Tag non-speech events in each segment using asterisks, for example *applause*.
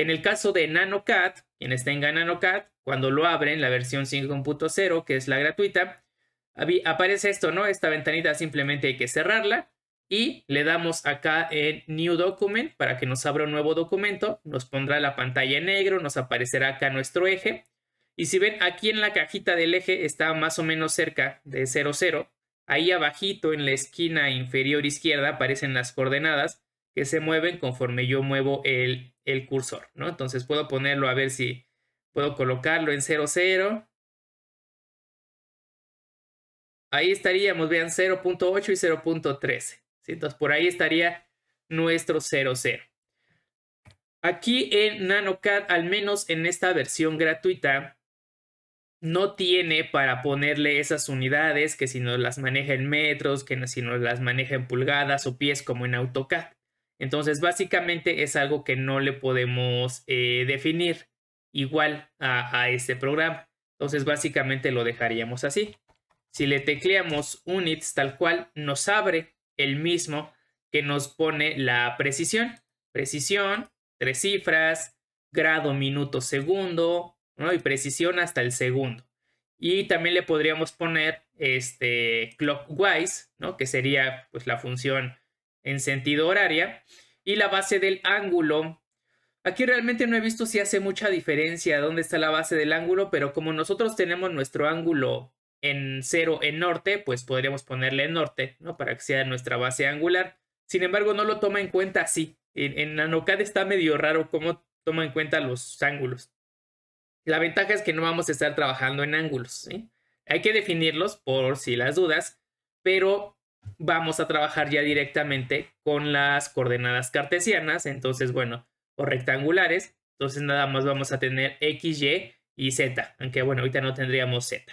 En el caso de NanoCAD, quienes tengan NanoCAD, cuando lo abren, la versión 5.0, que es la gratuita, aparece esto, ¿no? Esta ventanita simplemente hay que cerrarla y le damos acá en New Document para que nos abra un nuevo documento, nos pondrá la pantalla en negro, nos aparecerá acá nuestro eje y si ven aquí en la cajita del eje está más o menos cerca de 00, ahí abajito en la esquina inferior izquierda aparecen las coordenadas que se mueven conforme yo muevo el, cursor, ¿no? Entonces puedo ponerlo a ver si puedo colocarlo en 0.0. Ahí estaríamos, vean, 0.8 y 0.13. Entonces por ahí estaría nuestro 0.0. Aquí en NanoCAD, al menos en esta versión gratuita, no tiene para ponerle esas unidades que si nos las maneja en metros, que si nos las maneja en pulgadas o pies como en AutoCAD. Entonces, básicamente es algo que no le podemos eh, definir igual a, a este programa. Entonces, básicamente lo dejaríamos así. Si le tecleamos units tal cual, nos abre el mismo que nos pone la precisión. Precisión, tres cifras, grado, minuto, segundo, ¿no? y precisión hasta el segundo. Y también le podríamos poner este clockwise, ¿no? que sería pues, la función en sentido horaria y la base del ángulo. Aquí realmente no he visto si hace mucha diferencia dónde está la base del ángulo, pero como nosotros tenemos nuestro ángulo en cero en norte, pues podríamos ponerle en norte, ¿no? Para que sea nuestra base angular. Sin embargo, no lo toma en cuenta así. En, en está medio raro cómo toma en cuenta los ángulos. La ventaja es que no vamos a estar trabajando en ángulos. Hay que definirlos por si las dudas, pero vamos a trabajar ya directamente con las coordenadas cartesianas, entonces, bueno, o rectangulares, entonces nada más vamos a tener x, y y z, aunque bueno, ahorita no tendríamos z.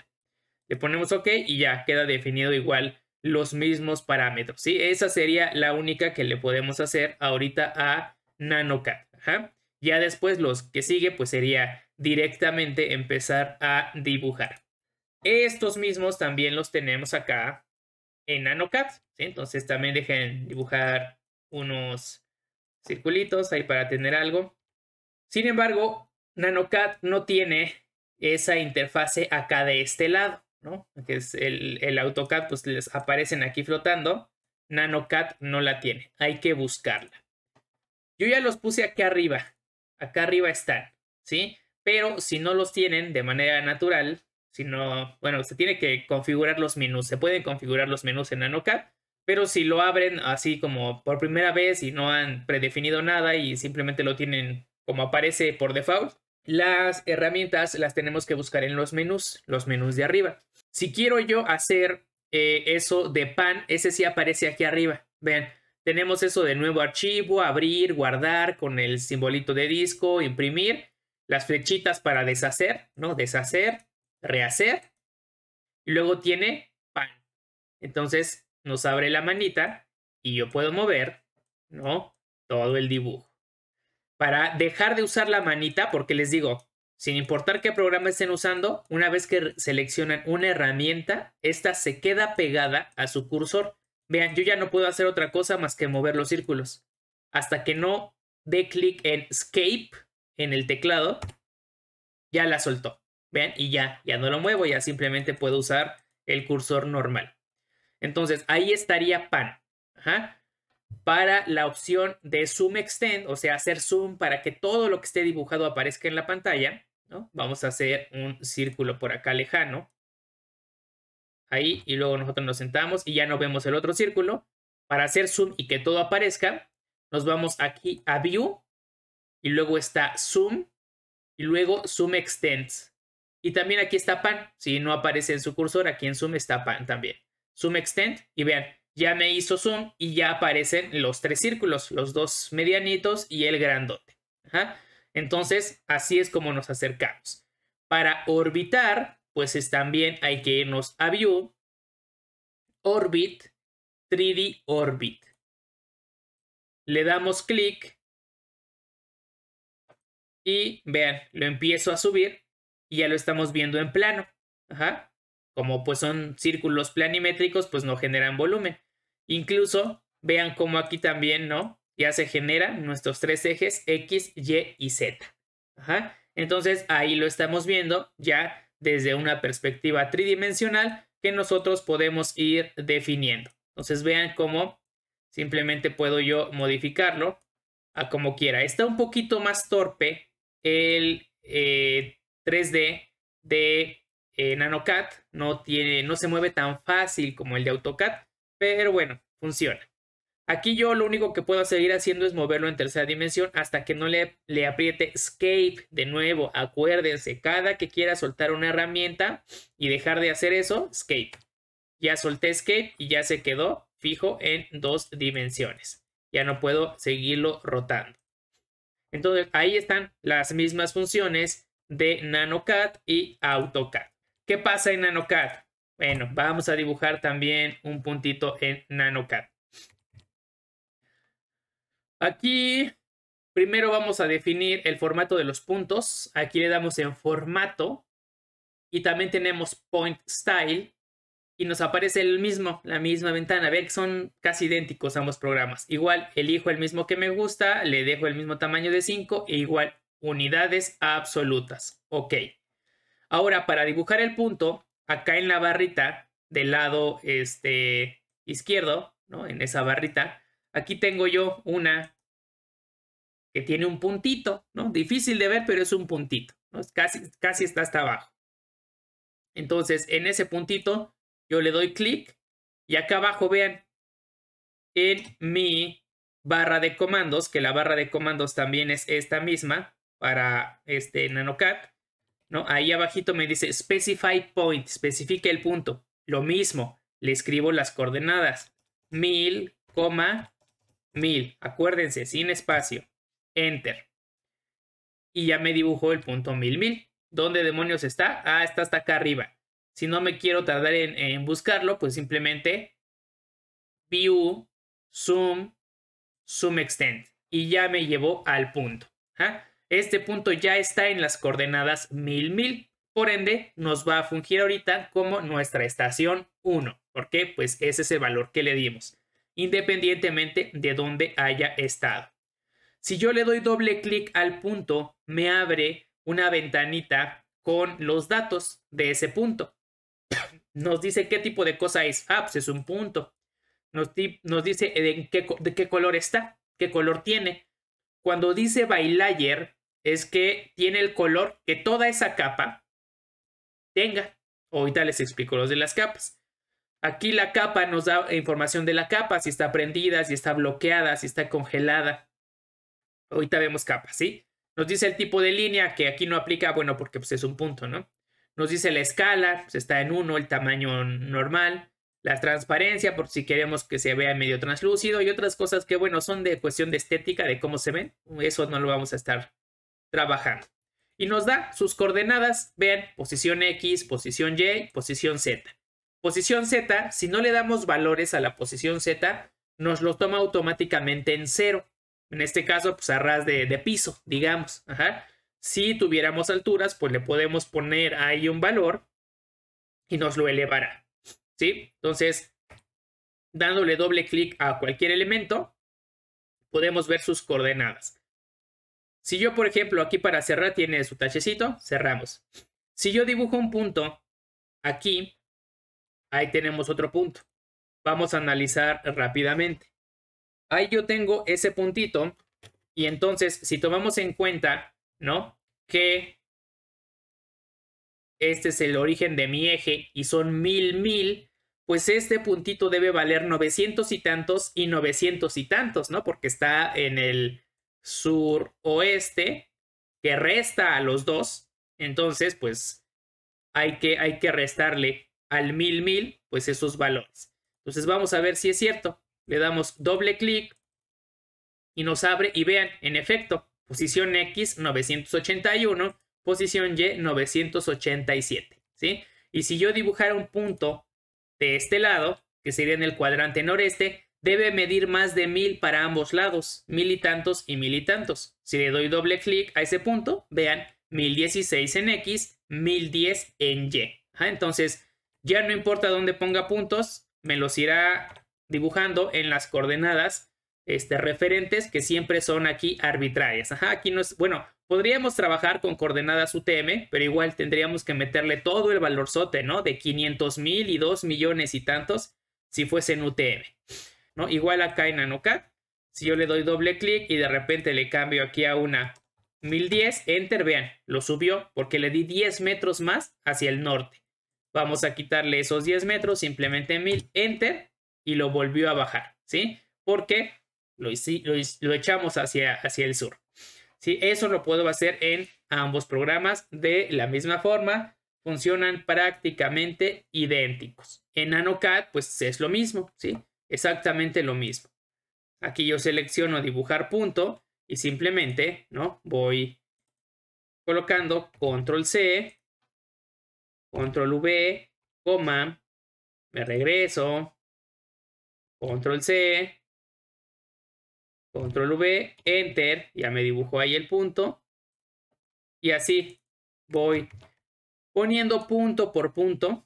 Le ponemos ok y ya queda definido igual los mismos parámetros, ¿sí? Esa sería la única que le podemos hacer ahorita a NanoCAD, ¿ajá? Ya después los que sigue pues sería directamente empezar a dibujar. Estos mismos también los tenemos acá en NanoCAD. Entonces también dejen dibujar unos circulitos ahí para tener algo. Sin embargo, NanoCAD no tiene esa interfase acá de este lado, ¿no? Que es el, el AutoCAD, pues les aparecen aquí flotando. NanoCAD no la tiene, hay que buscarla. Yo ya los puse aquí arriba, acá arriba están, ¿sí? Pero si no los tienen de manera natural, sino, bueno, se tiene que configurar los menús. Se pueden configurar los menús en NanoCAD, pero si lo abren así como por primera vez y no han predefinido nada y simplemente lo tienen como aparece por default, las herramientas las tenemos que buscar en los menús, los menús de arriba. Si quiero yo hacer eh, eso de pan, ese sí aparece aquí arriba. Vean, tenemos eso de nuevo archivo, abrir, guardar con el simbolito de disco, imprimir, las flechitas para deshacer, ¿no? Deshacer, rehacer. Y luego tiene pan. Entonces nos abre la manita y yo puedo mover, ¿no? Todo el dibujo. Para dejar de usar la manita, porque les digo, sin importar qué programa estén usando, una vez que seleccionan una herramienta, esta se queda pegada a su cursor. Vean, yo ya no puedo hacer otra cosa más que mover los círculos. Hasta que no dé clic en Escape en el teclado, ya la soltó. Vean, y ya, ya no lo muevo, ya simplemente puedo usar el cursor normal. Entonces, ahí estaría pan. Para la opción de zoom extend, o sea, hacer zoom para que todo lo que esté dibujado aparezca en la pantalla, Vamos a hacer un círculo por acá lejano. Ahí, y luego nosotros nos sentamos y ya no vemos el otro círculo. Para hacer zoom y que todo aparezca, nos vamos aquí a View, y luego está Zoom, y luego Zoom extend. Y también aquí está PAN. Si no aparece en su cursor, aquí en Zoom está PAN también. Zoom Extend y vean, ya me hizo zoom y ya aparecen los tres círculos, los dos medianitos y el grandote. Entonces, así es como nos acercamos. Para orbitar, pues también hay que irnos a View, Orbit, 3D Orbit. Le damos clic y vean, lo empiezo a subir y ya lo estamos viendo en plano. Ajá. Como pues son círculos planimétricos, pues no generan volumen. Incluso vean cómo aquí también, ¿no? Ya se generan nuestros tres ejes X, Y y Z. Ajá. Entonces ahí lo estamos viendo ya desde una perspectiva tridimensional que nosotros podemos ir definiendo. Entonces vean cómo simplemente puedo yo modificarlo a como quiera. Está un poquito más torpe el eh, 3D de eh, NanoCAD. No, tiene, no se mueve tan fácil como el de AutoCAD, pero bueno, funciona. Aquí yo lo único que puedo seguir haciendo es moverlo en tercera dimensión hasta que no le, le apriete escape de nuevo. Acuérdense, cada que quiera soltar una herramienta y dejar de hacer eso, escape. Ya solté escape y ya se quedó fijo en dos dimensiones. Ya no puedo seguirlo rotando. Entonces ahí están las mismas funciones de NanoCAD y AutoCAD. ¿Qué pasa en NanoCAD? Bueno, vamos a dibujar también un puntito en NanoCAD. Aquí primero vamos a definir el formato de los puntos. Aquí le damos en formato y también tenemos point style y nos aparece el mismo, la misma ventana. ve que son casi idénticos ambos programas. Igual elijo el mismo que me gusta, le dejo el mismo tamaño de 5 e igual unidades absolutas. Ok. Ahora, para dibujar el punto, acá en la barrita del lado este, izquierdo, ¿no? En esa barrita, aquí tengo yo una que tiene un puntito, ¿no? Difícil de ver, pero es un puntito, ¿no? Casi, casi está hasta abajo. Entonces, en ese puntito, yo le doy clic y acá abajo, vean, en mi barra de comandos, que la barra de comandos también es esta misma, para este Nanocad, ¿no? Ahí abajito me dice specify point, especifique el punto. Lo mismo, le escribo las coordenadas. 1000, coma, 1000. Acuérdense, sin espacio. Enter. Y ya me dibujó el punto 1000, mil. ¿Dónde demonios está? Ah, está hasta acá arriba. Si no me quiero tardar en, buscarlo, pues simplemente view, zoom, zoom extend. Y ya me llevó al punto. ¿ah? Este punto ya está en las coordenadas 1000, 1000. Por ende, nos va a fungir ahorita como nuestra estación 1, qué? pues ese es el valor que le dimos, independientemente de dónde haya estado. Si yo le doy doble clic al punto, me abre una ventanita con los datos de ese punto. *coughs* Nos dice qué tipo de cosa es. Ah, pues es un punto. Nos, dice eh, de qué, de qué color está, qué color tiene. Cuando dice by es que tiene el color que toda esa capa tenga. Ahorita les explico los de las capas. Aquí la capa nos da información de la capa, si está prendida, si está bloqueada, si está congelada. Ahorita vemos capas, ¿sí? Nos dice el tipo de línea, que aquí no aplica, bueno, porque pues, es un punto, ¿no? Nos dice la escala, pues, está en uno, el tamaño normal. La transparencia, por si queremos que se vea medio translúcido. Y otras cosas que, bueno, son de cuestión de estética, de cómo se ven. Eso no lo vamos a estar trabajando. Y nos da sus coordenadas, vean, posición X, posición Y, posición Z. Posición Z, si no le damos valores a la posición Z, nos lo toma automáticamente en cero. En este caso, pues a ras de, piso, digamos. Si tuviéramos alturas, pues le podemos poner ahí un valor y nos lo elevará. ¿Sí? Entonces, dándole doble clic a cualquier elemento, podemos ver sus coordenadas. Si yo, por ejemplo, aquí para cerrar tiene su tachecito, cerramos. Si yo dibujo un punto aquí, ahí tenemos otro punto. Vamos a analizar rápidamente. Ahí yo tengo ese puntito y entonces si tomamos en cuenta, ¿no? Que este es el origen de mi eje y son mil, mil, pues este puntito debe valer novecientos y tantos y novecientos y tantos, ¿no? Porque está en el sur oeste que resta a los dos. Entonces, pues hay que, hay que restarle al mil mil, pues esos valores. Entonces vamos a ver si es cierto. Le damos doble clic y nos abre y vean, en efecto, posición X 981, posición Y 987, ¿sí? Y si yo dibujara un punto de este lado, que sería en el cuadrante noreste, debe medir más de mil para ambos lados, mil y tantos y mil y tantos. Si le doy doble clic a ese punto, vean, 1016 en X, 1010 en Y. entonces, ya no importa dónde ponga puntos, me los irá dibujando en las coordenadas este, referentes que siempre son aquí arbitrarias. Ajá, aquí no es, bueno, podríamos trabajar con coordenadas UTM, pero igual tendríamos que meterle todo el valor sote, ¿no? De 500 mil y 2 millones y tantos si fuese en UTM. ¿no? Igual acá en Anocad, si yo le doy doble clic y de repente le cambio aquí a una 1010, enter, vean, lo subió porque le di 10 metros más hacia el norte. Vamos a quitarle esos 10 metros, simplemente 1000, enter, y lo volvió a bajar, ¿sí? Porque lo, lo, echamos hacia, hacia el sur. ¿sí? Eso lo puedo hacer en ambos programas de la misma forma. Funcionan prácticamente idénticos. En Anocad, pues es lo mismo, ¿sí? exactamente lo mismo. Aquí yo selecciono dibujar punto y simplemente, ¿no? Voy colocando control C, control V, coma, me regreso, control C, control V, enter, ya me dibujo ahí el punto. Y así voy poniendo punto por punto.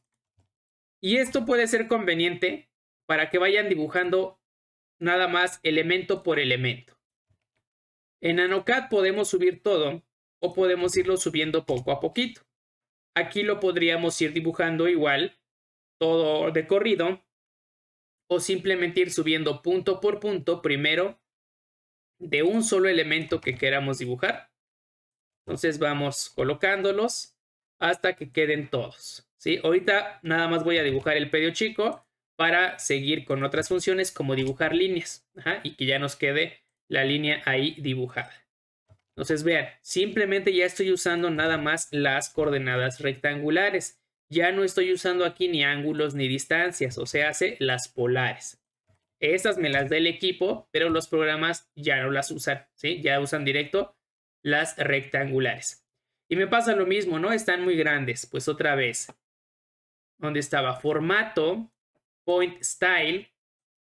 Y esto puede ser conveniente para que vayan dibujando nada más elemento por elemento. En AnoCAD podemos subir todo o podemos irlo subiendo poco a poquito. Aquí lo podríamos ir dibujando igual, todo de corrido, o simplemente ir subiendo punto por punto primero de un solo elemento que queramos dibujar. Entonces vamos colocándolos hasta que queden todos. ¿sí? Ahorita nada más voy a dibujar el pedio chico para seguir con otras funciones como dibujar líneas y que ya nos quede la línea ahí dibujada. Entonces vean, simplemente ya estoy usando nada más las coordenadas rectangulares. Ya no estoy usando aquí ni ángulos ni distancias, o sea, hace las polares. Estas me las da el equipo, pero los programas ya no las usan, ¿sí? Ya usan directo las rectangulares. Y me pasa lo mismo, ¿no? Están muy grandes. Pues otra vez, donde estaba formato, Point Style,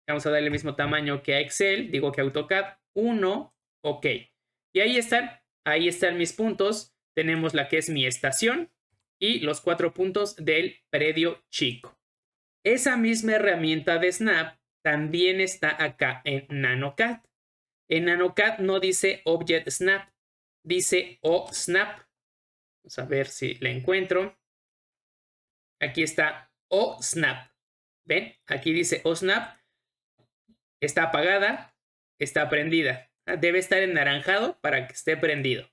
vamos a darle el mismo tamaño que a Excel, digo que AutoCAD 1, ok. Y ahí están, ahí están mis puntos. Tenemos la que es mi estación y los cuatro puntos del predio chico. Esa misma herramienta de Snap también está acá en NanoCAD. En NanoCAD no dice Object Snap, dice O Snap. Vamos a ver si la encuentro. Aquí está O Snap. ¿Ven? Aquí dice OSNAP. Oh, está apagada, está prendida. Ah, debe estar en naranjado para que esté prendido.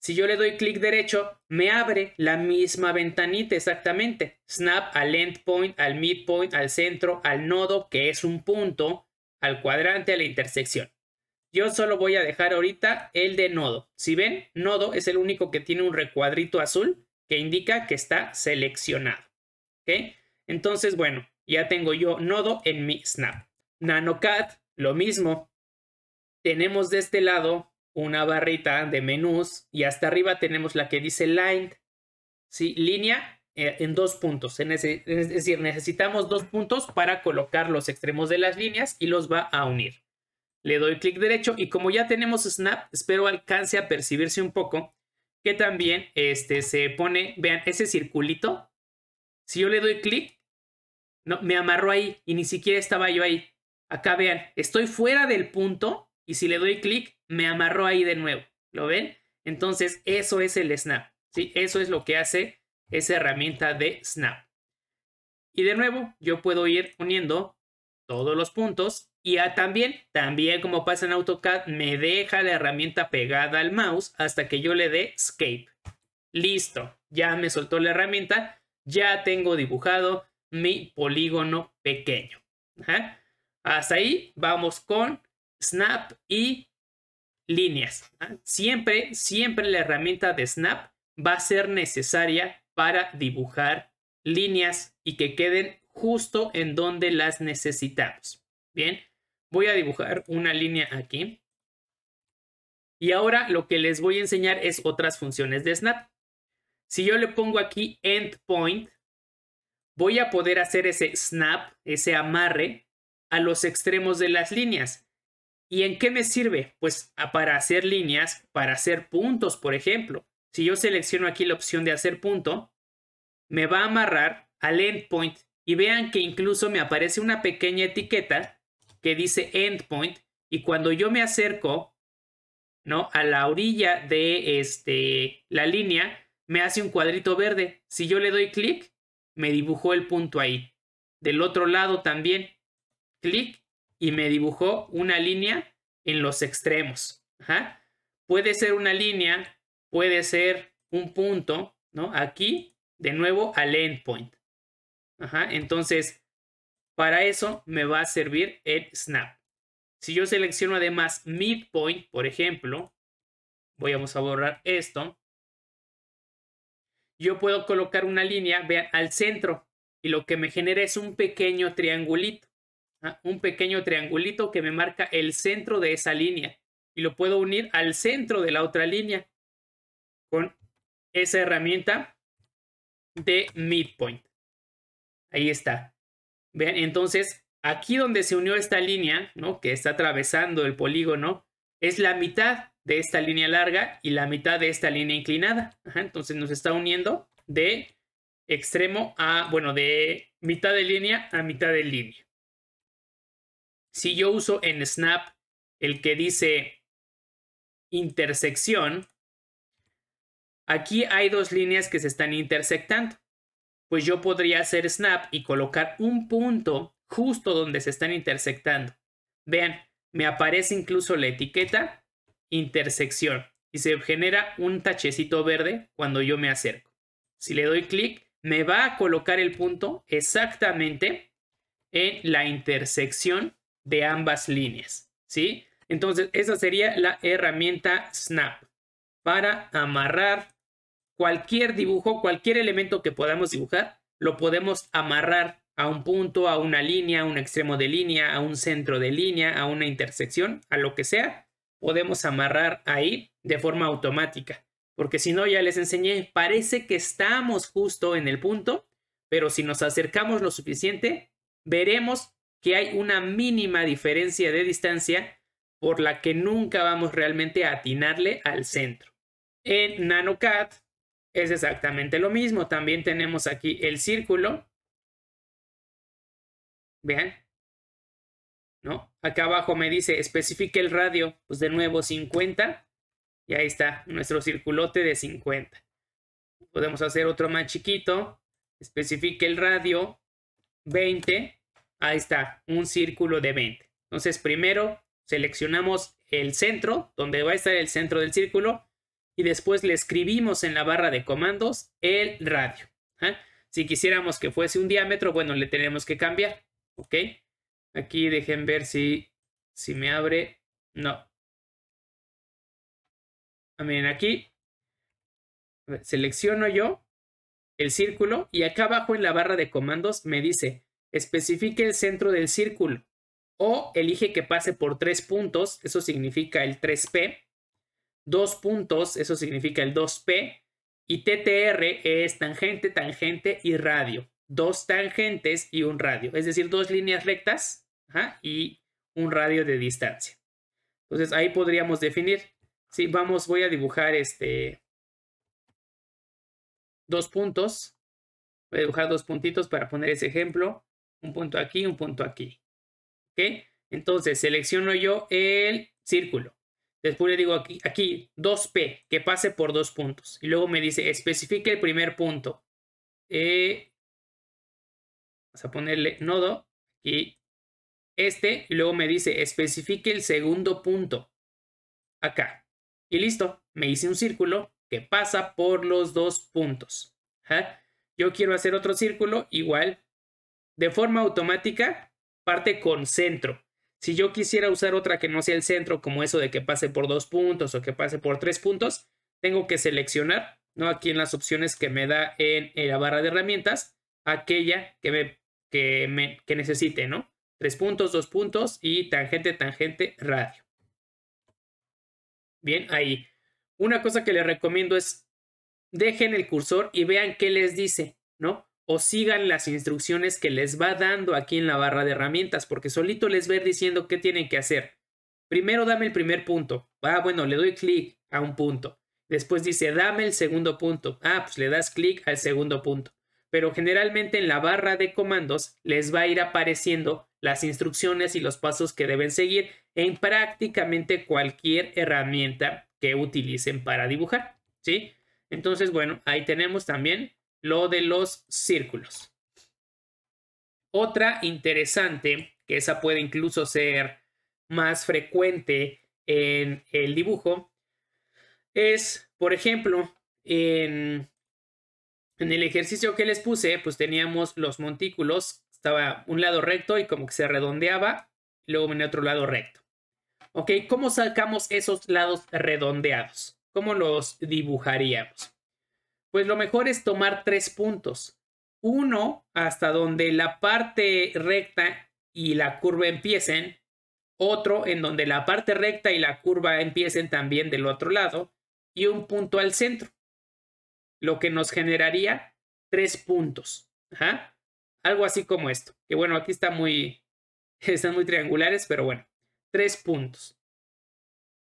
Si yo le doy clic derecho, me abre la misma ventanita exactamente. Snap al endpoint, al midpoint, al centro, al nodo, que es un punto, al cuadrante, a la intersección. Yo solo voy a dejar ahorita el de nodo. Si ven, nodo es el único que tiene un recuadrito azul que indica que está seleccionado. ¿Ok? Entonces, bueno, ya tengo yo nodo en mi snap. NanoCAD, lo mismo. Tenemos de este lado una barrita de menús y hasta arriba tenemos la que dice line ¿sí? Línea eh, en dos puntos. es decir, necesitamos dos puntos para colocar los extremos de las líneas y los va a unir. Le doy clic derecho y como ya tenemos snap, espero alcance a percibirse un poco que también este, se pone, vean, ese circulito. Si yo le doy clic, no, me amarró ahí y ni siquiera estaba yo ahí. Acá vean, estoy fuera del punto y si le doy clic, me amarró ahí de nuevo. ¿Lo ven? Entonces, eso es el snap. ¿sí? Eso es lo que hace esa herramienta de snap. Y de nuevo, yo puedo ir uniendo todos los puntos y ya también, también como pasa en AutoCAD, me deja la herramienta pegada al mouse hasta que yo le dé escape. Listo, ya me soltó la herramienta, ya tengo dibujado, mi polígono pequeño. Hasta ahí vamos con snap y líneas. Siempre, siempre la herramienta de snap va a ser necesaria para dibujar líneas y que queden justo en donde las necesitamos. Bien, voy a dibujar una línea aquí. Y ahora lo que les voy a enseñar es otras funciones de Snap. Si yo le pongo aquí endpoint, voy a poder hacer ese snap, ese amarre a los extremos de las líneas. ¿Y en qué me sirve? Pues ah, para hacer líneas, para hacer puntos, por ejemplo. Si yo selecciono aquí la opción de hacer punto, me va a amarrar al endpoint. Y vean que incluso me aparece una pequeña etiqueta que dice endpoint. Y cuando yo me acerco ¿no? a la orilla de este, la línea, me hace un cuadrito verde. Si yo le doy clic, me dibujó el punto ahí. Del otro lado también, clic y me dibujó una línea en los extremos. Puede ser una línea, puede ser un punto, ¿no? Aquí, de nuevo, al endpoint. Ajá. Entonces, para eso me va a servir el snap. Si yo selecciono además midpoint, por ejemplo, voy a borrar esto yo puedo colocar una línea, vean, al centro y lo que me genera es un pequeño triangulito, ¿ah? un pequeño triangulito que me marca el centro de esa línea y lo puedo unir al centro de la otra línea con esa herramienta de midpoint. Ahí está. Vean, entonces aquí donde se unió esta línea, ¿no? Que está atravesando el polígono, es la mitad de esta línea larga y la mitad de esta línea inclinada. entonces nos está uniendo de extremo a, bueno, de mitad de línea a mitad de línea. Si yo uso en Snap el que dice intersección, aquí hay dos líneas que se están intersectando. Pues yo podría hacer Snap y colocar un punto justo donde se están intersectando. Vean, me aparece incluso la etiqueta intersección y se genera un tachecito verde cuando yo me acerco. Si le doy clic, me va a colocar el punto exactamente en la intersección de ambas líneas, ¿sí? Entonces, esa sería la herramienta Snap para amarrar cualquier dibujo, cualquier elemento que podamos dibujar, lo podemos amarrar a un punto, a una línea, a un extremo de línea, a un centro de línea, a una intersección, a lo que sea, podemos amarrar ahí de forma automática. Porque si no, ya les enseñé, parece que estamos justo en el punto, pero si nos acercamos lo suficiente, veremos que hay una mínima diferencia de distancia por la que nunca vamos realmente a atinarle al centro. En NanoCAD es exactamente lo mismo. También tenemos aquí el círculo. Vean, Acá abajo me dice, especifique el radio, pues de nuevo 50. Y ahí está, nuestro circulote de 50. Podemos hacer otro más chiquito. Especifique el radio, 20. Ahí está, un círculo de 20. Entonces primero seleccionamos el centro, donde va a estar el centro del círculo. Y después le escribimos en la barra de comandos el radio. ¿ah? Si quisiéramos que fuese un diámetro, bueno, le tenemos que cambiar. ¿Ok? Aquí dejen ver si, si me abre. No. a ah, miren, aquí selecciono yo el círculo y acá abajo en la barra de comandos me dice especifique el centro del círculo o elige que pase por tres puntos, eso significa el 3P, dos puntos, eso significa el 2P, y TTR es tangente, tangente y radio, dos tangentes y un radio, es decir, dos líneas rectas y un radio de distancia. Entonces ahí podríamos definir. Si vamos, voy a dibujar este dos puntos. Voy a dibujar dos puntitos para poner ese ejemplo. Un punto aquí, un punto aquí. ¿Ok? Entonces selecciono yo el círculo. Después le digo aquí, aquí 2P, que pase por dos puntos. Y luego me dice, especifique el primer punto. Eh, vamos a ponerle nodo. y este y luego me dice especifique el segundo punto acá. Y listo, me hice un círculo que pasa por los dos puntos. Yo quiero hacer otro círculo igual. De forma automática, parte con centro. Si yo quisiera usar otra que no sea el centro, como eso de que pase por dos puntos o que pase por tres puntos, tengo que seleccionar, ¿no? Aquí en las opciones que me da en, en la barra de herramientas, aquella que, me, que, me, que necesite, ¿no? Tres puntos, dos puntos y tangente, tangente, radio. Bien, ahí. Una cosa que les recomiendo es dejen el cursor y vean qué les dice, ¿no? O sigan las instrucciones que les va dando aquí en la barra de herramientas, porque solito les va diciendo qué tienen que hacer. Primero dame el primer punto. Ah, bueno, le doy clic a un punto. Después dice, dame el segundo punto. Ah, pues le das clic al segundo punto. Pero generalmente en la barra de comandos les va a ir apareciendo las instrucciones y los pasos que deben seguir en prácticamente cualquier herramienta que utilicen para dibujar, ¿sí? Entonces, bueno, ahí tenemos también lo de los círculos. Otra interesante, que esa puede incluso ser más frecuente en el dibujo, es, por ejemplo, en, en el ejercicio que les puse, pues teníamos los montículos estaba un lado recto y como que se redondeaba, luego en otro lado recto. ¿Ok? ¿Cómo sacamos esos lados redondeados? ¿Cómo los dibujaríamos? Pues lo mejor es tomar tres puntos. Uno hasta donde la parte recta y la curva empiecen. Otro en donde la parte recta y la curva empiecen también del otro lado. Y un punto al centro. Lo que nos generaría tres puntos. Algo así como esto. Que bueno, aquí está muy, *laughs* están muy triangulares, pero bueno, tres puntos.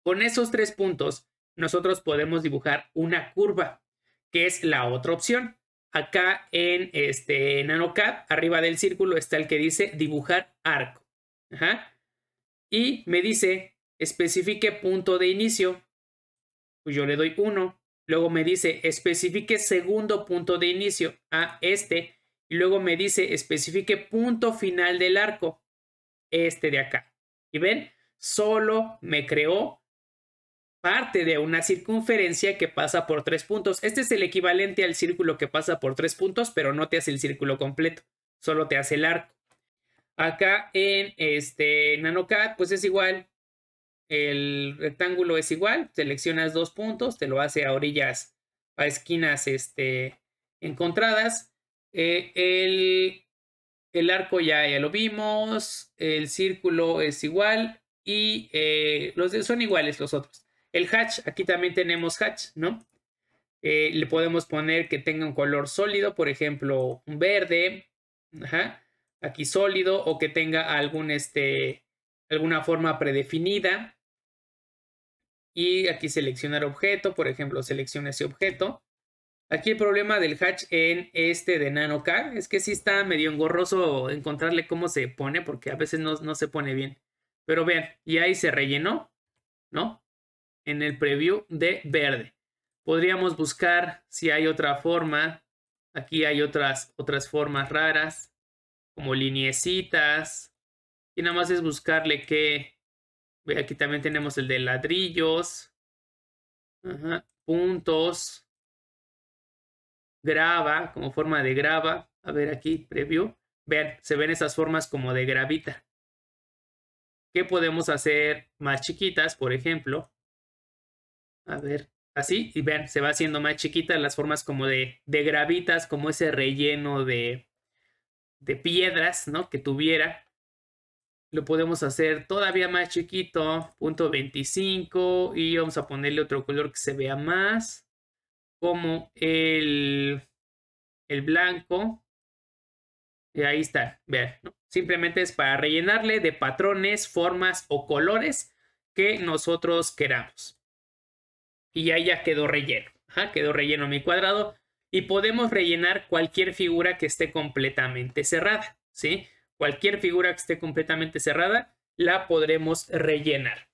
Con esos tres puntos, nosotros podemos dibujar una curva, que es la otra opción. Acá en este NanoCAD, arriba del círculo, está el que dice dibujar arco. Y me dice, especifique punto de inicio. Pues yo le doy uno. Luego me dice, especifique segundo punto de inicio a este y luego me dice, especifique punto final del arco, este de acá. Y ven, solo me creó parte de una circunferencia que pasa por tres puntos. Este es el equivalente al círculo que pasa por tres puntos, pero no te hace el círculo completo, solo te hace el arco. Acá en este NanoCAD, pues es igual, el rectángulo es igual, seleccionas dos puntos, te lo hace a orillas, a esquinas este, encontradas, eh, el, el, arco ya, ya lo vimos. El círculo es igual. Y eh, los son iguales los otros. El hatch, aquí también tenemos hatch, ¿no? Eh, le podemos poner que tenga un color sólido, por ejemplo, un verde. aquí sólido. O que tenga algún, este, alguna forma predefinida. Y aquí seleccionar objeto, por ejemplo, selecciona ese objeto. Aquí el problema del hatch en este de NanoCar es que sí está medio engorroso encontrarle cómo se pone porque a veces no, se pone bien. Pero vean, y ahí se rellenó, ¿no? En el preview de verde. Podríamos buscar si hay otra forma. Aquí hay otras, otras formas raras, como liniecitas. Y nada más es buscarle que... Aquí también tenemos el de ladrillos. puntos grava, como forma de grava. A ver aquí, preview. Vean, se ven esas formas como de gravita. ¿Qué podemos hacer más chiquitas, por ejemplo? A ver, así. Y vean, se va haciendo más chiquita las formas como de, de gravitas, como ese relleno de, de piedras, ¿no? Que tuviera. Lo podemos hacer todavía más chiquito, punto .25. Y vamos a ponerle otro color que se vea más como el, el blanco. Y ahí está, ver simplemente es para rellenarle de patrones, formas o colores que nosotros queramos. Y ahí ya quedó relleno, quedó relleno mi cuadrado y podemos rellenar cualquier figura que esté completamente cerrada, ¿sí? Cualquier figura que esté completamente cerrada la podremos rellenar.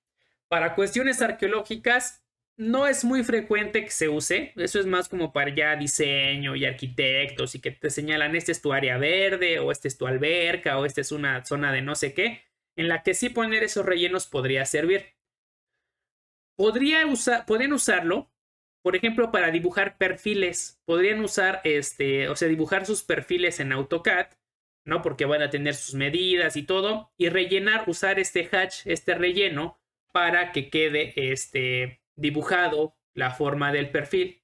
Para cuestiones arqueológicas, no es muy frecuente que se use, eso es más como para ya diseño y arquitectos y que te señalan este es tu área verde o este es tu alberca o esta es una zona de no sé qué, en la que sí poner esos rellenos podría servir. Podría podrían usarlo, por ejemplo, para dibujar perfiles, podrían usar este, o sea, dibujar sus perfiles en AutoCAD, ¿no? Porque van a tener sus medidas y todo, y rellenar, usar este hatch, este relleno, para que quede este dibujado la forma del perfil.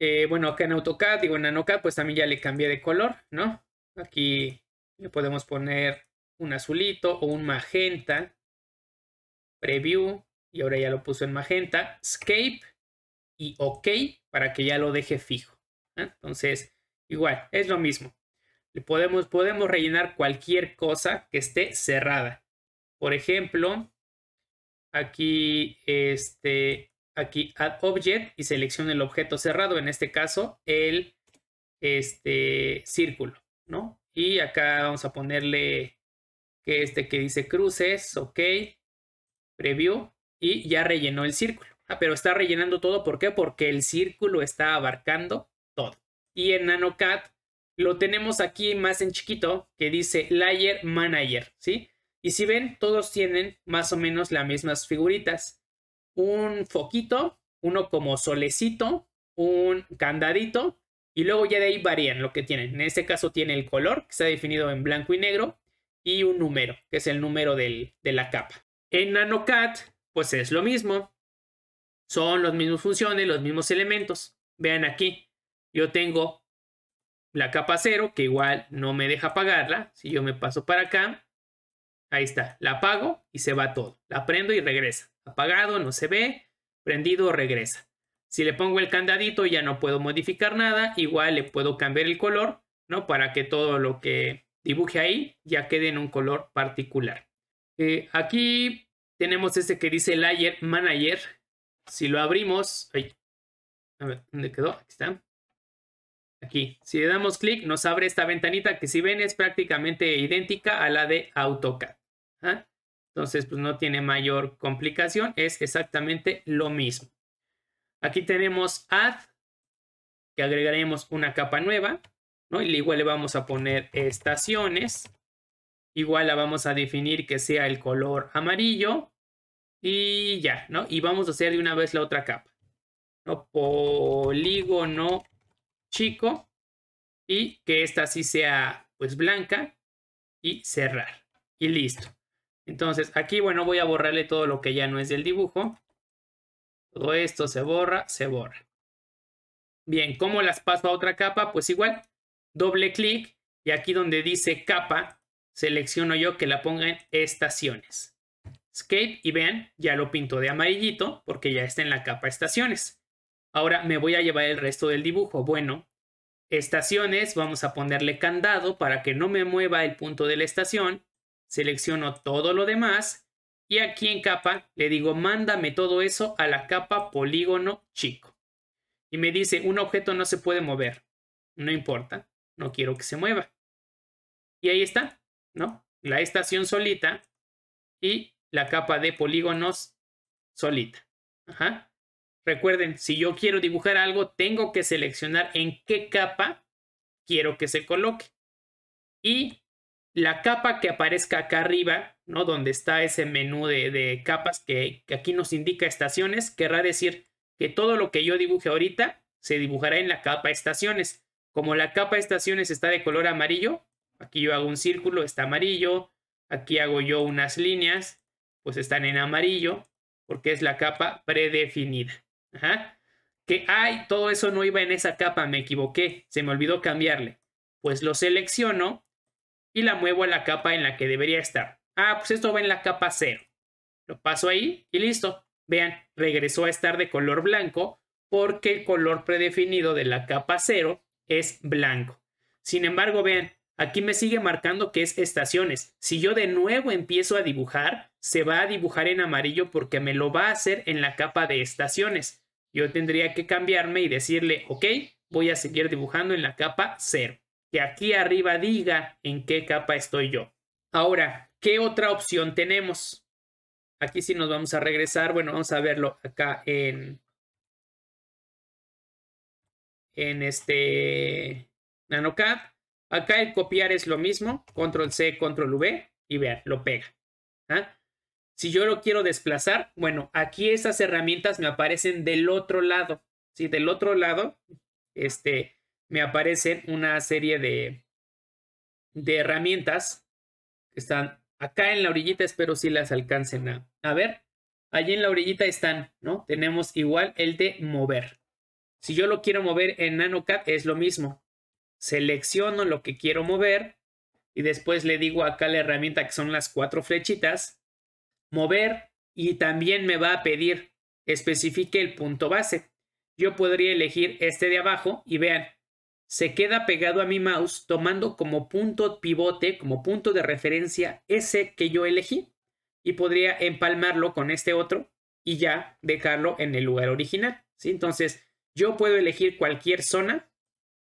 Eh, bueno, acá en AutoCAD, digo en Anocad, pues también ya le cambié de color, ¿no? Aquí le podemos poner un azulito o un magenta. Preview, y ahora ya lo puso en magenta. Escape y OK para que ya lo deje fijo. Entonces, igual, es lo mismo. podemos, podemos rellenar cualquier cosa que esté cerrada. Por ejemplo, aquí, este, aquí add object y seleccione el objeto cerrado, en este caso el este, círculo, ¿no? Y acá vamos a ponerle que este que dice cruces, ok, preview y ya rellenó el círculo. Ah, pero está rellenando todo, ¿por qué? Porque el círculo está abarcando todo. Y en NanoCAD lo tenemos aquí más en chiquito que dice Layer Manager, ¿sí? Y si ven, todos tienen más o menos las mismas figuritas. Un foquito, uno como solecito, un candadito y luego ya de ahí varían lo que tienen. En este caso tiene el color que está definido en blanco y negro y un número, que es el número de la capa. En NanoCAD, pues es lo mismo. Son las mismas funciones, los mismos elementos. Vean aquí, yo tengo la capa cero que igual no me deja apagarla. Si yo me paso para acá, Ahí está, la apago y se va todo. La prendo y regresa. Apagado, no se ve, prendido, regresa. Si le pongo el candadito ya no puedo modificar nada, igual le puedo cambiar el color, ¿no? Para que todo lo que dibuje ahí ya quede en un color particular. Eh, aquí tenemos este que dice Layer Manager. Si lo abrimos, ay, a ver, ¿dónde quedó? Aquí está. Aquí, si le damos clic, nos abre esta ventanita que si ven es prácticamente idéntica a la de AutoCAD. ¿ah? Entonces, pues no tiene mayor complicación, es exactamente lo mismo. Aquí tenemos Add, que agregaremos una capa nueva, ¿no? Y igual le vamos a poner estaciones. Igual la vamos a definir que sea el color amarillo. Y ya, ¿no? Y vamos a hacer de una vez la otra capa. ¿no? Polígono chico y que esta sí sea pues blanca y cerrar y listo. Entonces aquí, bueno, voy a borrarle todo lo que ya no es del dibujo. Todo esto se borra, se borra. Bien, ¿cómo las paso a otra capa? Pues igual, doble clic y aquí donde dice capa, selecciono yo que la ponga en estaciones. Escape y vean, ya lo pinto de amarillito porque ya está en la capa estaciones. Ahora me voy a llevar el resto del dibujo. Bueno, estaciones, vamos a ponerle candado para que no me mueva el punto de la estación. Selecciono todo lo demás y aquí en capa le digo mándame todo eso a la capa polígono chico. Y me dice un objeto no se puede mover. No importa, no quiero que se mueva. Y ahí está, ¿no? La estación solita y la capa de polígonos solita. Ajá. Recuerden, si yo quiero dibujar algo, tengo que seleccionar en qué capa quiero que se coloque. Y la capa que aparezca acá arriba, ¿no? Donde está ese menú de, capas que, que, aquí nos indica estaciones, querrá decir que todo lo que yo dibuje ahorita se dibujará en la capa estaciones. Como la capa estaciones está de color amarillo, aquí yo hago un círculo, está amarillo, aquí hago yo unas líneas, pues están en amarillo, porque es la capa predefinida. Que, hay todo eso no iba en esa capa, me equivoqué, se me olvidó cambiarle. Pues lo selecciono y la muevo a la capa en la que debería estar. Ah, pues esto va en la capa 0. Lo paso ahí y listo. Vean, regresó a estar de color blanco porque el color predefinido de la capa 0 es blanco. Sin embargo, vean, aquí me sigue marcando que es estaciones. Si yo de nuevo empiezo a dibujar, se va a dibujar en amarillo porque me lo va a hacer en la capa de estaciones yo tendría que cambiarme y decirle, ok, voy a seguir dibujando en la capa 0. Que aquí arriba diga en qué capa estoy yo. Ahora, ¿qué otra opción tenemos? Aquí sí nos vamos a regresar. Bueno, vamos a verlo acá en, en este NanoCAD. Acá el copiar es lo mismo, control C, control V y vean, lo pega. ¿Ah? Si yo lo quiero desplazar, bueno, aquí esas herramientas me aparecen del otro lado. ¿sí? Del otro lado, este, me aparecen una serie de, de herramientas que están acá en la orillita. Espero si las alcancen a, a ver. Allí en la orillita están, ¿no? Tenemos igual el de mover. Si yo lo quiero mover en NanoCAD, es lo mismo. Selecciono lo que quiero mover y después le digo acá la herramienta que son las cuatro flechitas mover y también me va a pedir especifique el punto base. Yo podría elegir este de abajo y vean, se queda pegado a mi mouse tomando como punto pivote, como punto de referencia ese que yo elegí y podría empalmarlo con este otro y ya dejarlo en el lugar original. ¿sí? Entonces, yo puedo elegir cualquier zona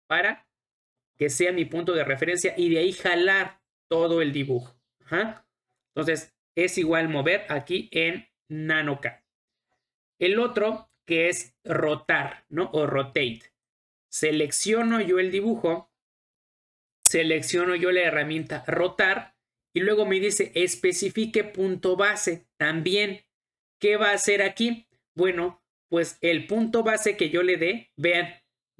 para que sea mi punto de referencia y de ahí jalar todo el dibujo. Entonces, es igual mover aquí en nanoca El otro que es rotar, ¿no? O rotate. Selecciono yo el dibujo, selecciono yo la herramienta rotar y luego me dice especifique punto base también. ¿Qué va a hacer aquí? Bueno, pues el punto base que yo le dé, vean,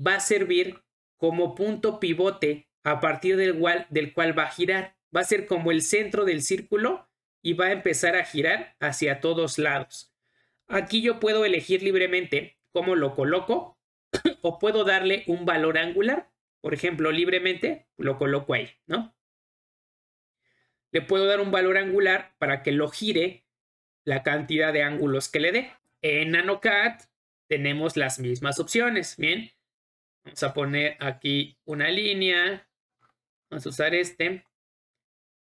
va a servir como punto pivote a partir del cual, del cual va a girar. Va a ser como el centro del círculo y va a empezar a girar hacia todos lados. Aquí yo puedo elegir libremente cómo lo coloco *clears throat* o puedo darle un valor angular. Por ejemplo, libremente lo coloco ahí, ¿no? Le puedo dar un valor angular para que lo gire la cantidad de ángulos que le dé. En NanoCAD tenemos las mismas opciones, ¿bien? Vamos a poner aquí una línea. Vamos a usar este.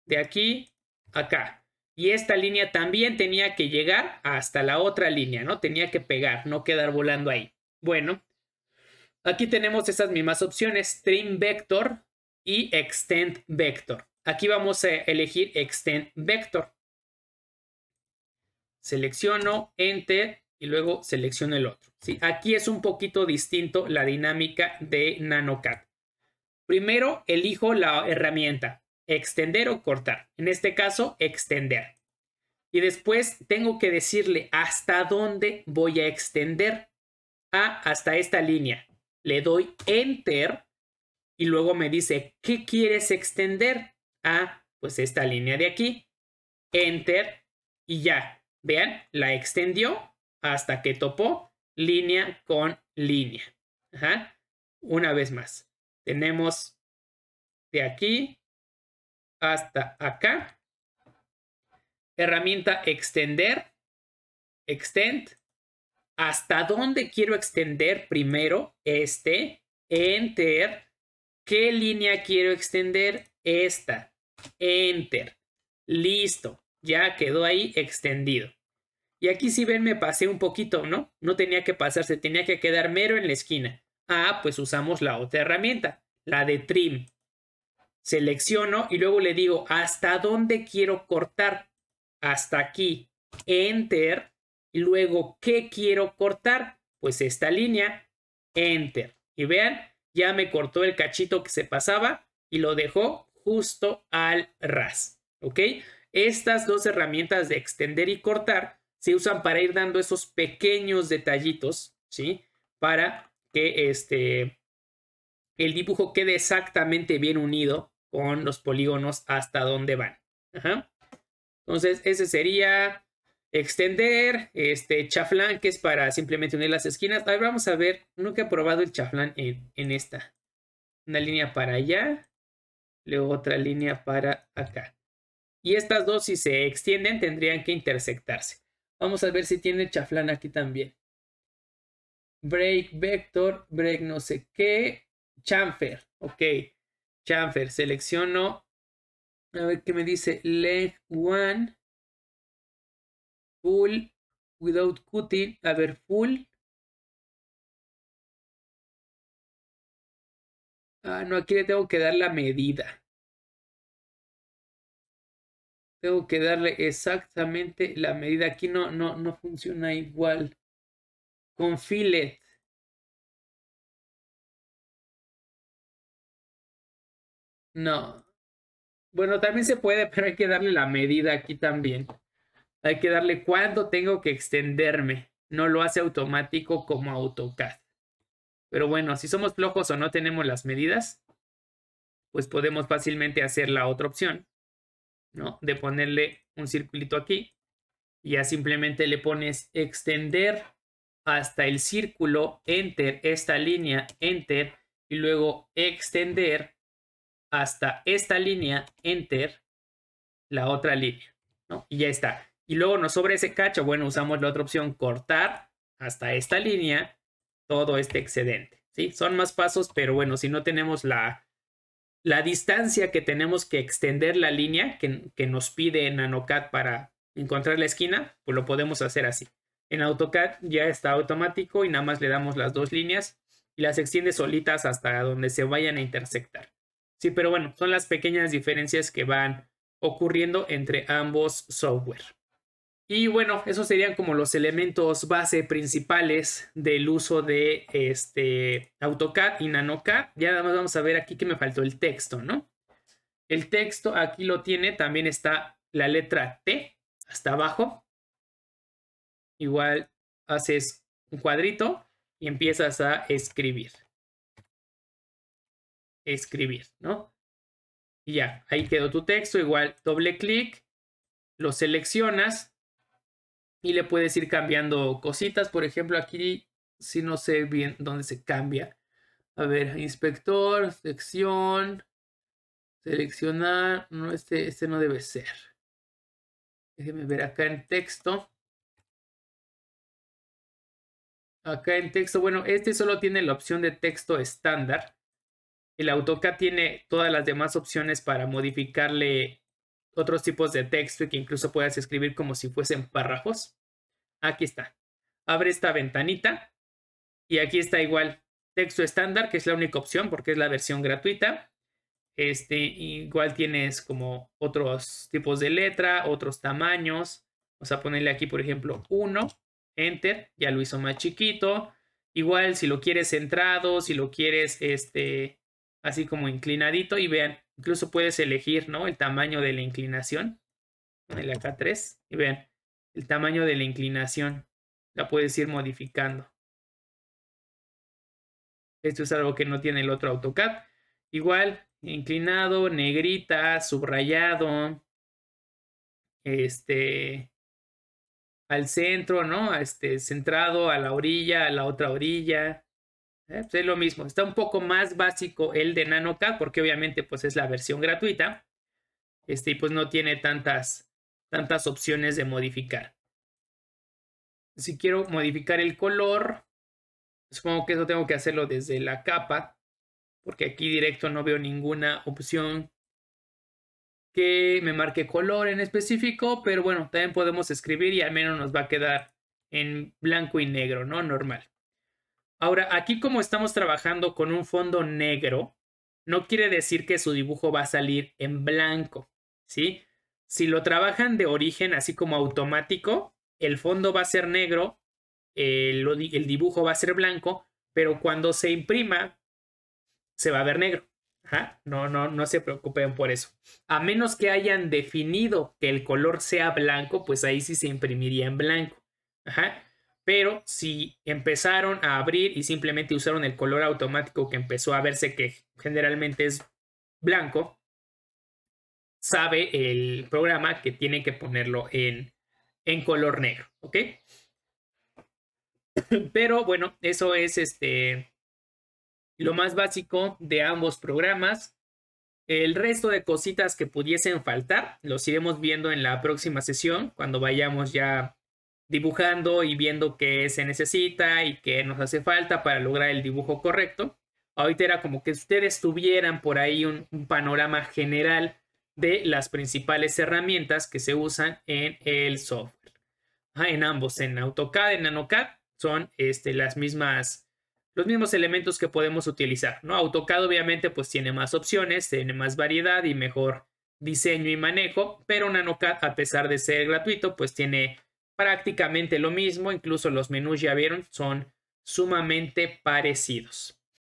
De aquí acá y esta línea también tenía que llegar hasta la otra línea, ¿no? Tenía que pegar, no quedar volando ahí. Bueno, aquí tenemos esas mismas opciones, trim vector y extend vector. Aquí vamos a elegir extend vector. Selecciono, enter y luego selecciono el otro. ¿sí? Aquí es un poquito distinto la dinámica de NanoCAD. Primero elijo la herramienta extender o cortar. En este caso, extender. Y después tengo que decirle hasta dónde voy a extender. a ah, hasta esta línea. Le doy enter y luego me dice, ¿qué quieres extender? a ah, pues esta línea de aquí. Enter y ya. Vean, la extendió hasta que topó línea con línea. Una vez más. Tenemos de aquí hasta acá. Herramienta extender, extend. ¿Hasta dónde quiero extender primero? Este, enter. ¿Qué línea quiero extender? Esta, enter. Listo, ya quedó ahí extendido. Y aquí si ven me pasé un poquito, ¿no? No tenía que pasarse, tenía que quedar mero en la esquina. Ah, pues usamos la otra herramienta, la de trim selecciono y luego le digo hasta dónde quiero cortar. Hasta aquí. Enter. Y luego, ¿qué quiero cortar? Pues esta línea. Enter. Y vean, ya me cortó el cachito que se pasaba y lo dejó justo al ras. ¿Ok? Estas dos herramientas de extender y cortar se usan para ir dando esos pequeños detallitos, ¿sí? Para que este, el dibujo quede exactamente bien unido con los polígonos hasta dónde van. Entonces, ese sería extender, este chaflán, que es para simplemente unir las esquinas. Ahí vamos a ver, nunca he probado el chaflán en, esta. Una línea para allá, luego otra línea para acá. Y estas dos, si se extienden, tendrían que intersectarse. Vamos a ver si tiene chaflán aquí también. Break vector, break no sé qué, chamfer, ok. Chamfer, selecciono, a ver qué me dice, length one, full, without cutting, a ver, full. Ah, no, aquí le tengo que dar la medida. Tengo que darle exactamente la medida. Aquí no, no, no funciona igual. Con fillet. No. Bueno, también se puede, pero hay que darle la medida aquí también. Hay que darle cuándo tengo que extenderme. No lo hace automático como AutoCAD. Pero bueno, si somos flojos o no tenemos las medidas, pues podemos fácilmente hacer la otra opción, ¿no? De ponerle un circulito aquí. Y ya simplemente le pones extender hasta el círculo, enter, esta línea, enter, y luego extender hasta esta línea, enter, la otra línea, Y ya está. Y luego nos sobre ese cacho, bueno, usamos la otra opción, cortar hasta esta línea todo este excedente, ¿sí? Son más pasos, pero bueno, si no tenemos la, la distancia que tenemos que extender la línea que, que nos pide en NanoCAD para encontrar la esquina, pues lo podemos hacer así. En AutoCAD ya está automático y nada más le damos las dos líneas y las extiende solitas hasta donde se vayan a intersectar. Sí, pero bueno, son las pequeñas diferencias que van ocurriendo entre ambos software. Y bueno, esos serían como los elementos base principales del uso de este AutoCAD y NanoCAD. Ya nada más vamos a ver aquí que me faltó el texto, ¿no? El texto aquí lo tiene, también está la letra T hasta abajo. Igual haces un cuadrito y empiezas a escribir escribir, ¿no? Y ya, ahí quedó tu texto, igual doble clic, lo seleccionas y le puedes ir cambiando cositas, por ejemplo, aquí si no sé bien dónde se cambia. A ver, inspector, sección, seleccionar, no, este, este no debe ser. Déjeme ver acá en texto. Acá en texto, bueno, este solo tiene la opción de texto estándar. El AutoCAD tiene todas las demás opciones para modificarle otros tipos de texto y que incluso puedas escribir como si fuesen párrafos. Aquí está. Abre esta ventanita y aquí está igual texto estándar, que es la única opción porque es la versión gratuita. Este, igual tienes como otros tipos de letra, otros tamaños. Vamos a ponerle aquí, por ejemplo, 1, Enter, ya lo hizo más chiquito. Igual si lo quieres centrado, si lo quieres este, así como inclinadito y vean, incluso puedes elegir, ¿no? El tamaño de la inclinación, el acá 3 y vean, el tamaño de la inclinación la puedes ir modificando. Esto es algo que no tiene el otro AutoCAD. Igual, inclinado, negrita, subrayado, este, al centro, ¿no? Este, centrado, a la orilla, a la otra orilla. ¿eh? Pues, es lo mismo, está un poco más básico el de NanoK, porque obviamente pues es la versión gratuita. Este, y pues no tiene tantas, tantas opciones de modificar. Si quiero modificar el color, supongo que eso tengo que hacerlo desde la capa, porque aquí directo no veo ninguna opción que me marque color en específico, pero bueno, también podemos escribir y al menos nos va a quedar en blanco y negro, ¿no? Normal. Ahora, aquí como estamos trabajando con un fondo negro, no quiere decir que su dibujo va a salir en blanco, ¿sí? Si lo trabajan de origen así como automático, el fondo va a ser negro, eh, el, dibujo va a ser blanco, pero cuando se imprima, se va a ver negro. No, no, no se preocupen por eso. A menos que hayan definido que el color sea blanco, pues ahí sí se imprimiría en blanco. Ajá. Pero si empezaron a abrir y simplemente usaron el color automático que empezó a verse, que generalmente es blanco, sabe el programa que tiene que ponerlo en, en color negro, ¿ok? *coughs* Pero bueno, eso es este lo más básico de ambos programas. El resto de cositas que pudiesen faltar los iremos viendo en la próxima sesión cuando vayamos ya dibujando y viendo qué se necesita y qué nos hace falta para lograr el dibujo correcto. Ahorita era como que ustedes tuvieran por ahí un, panorama general de las principales herramientas que se usan en el software. en ambos, en AutoCAD, en NanoCAD, son este, las mismas, los mismos elementos que podemos utilizar. ¿no? AutoCAD obviamente pues tiene más opciones, tiene más variedad y mejor diseño y manejo, pero NanoCAD a pesar de ser gratuito pues tiene prácticamente lo mismo, incluso los menús ya vieron, son sumamente parecidos.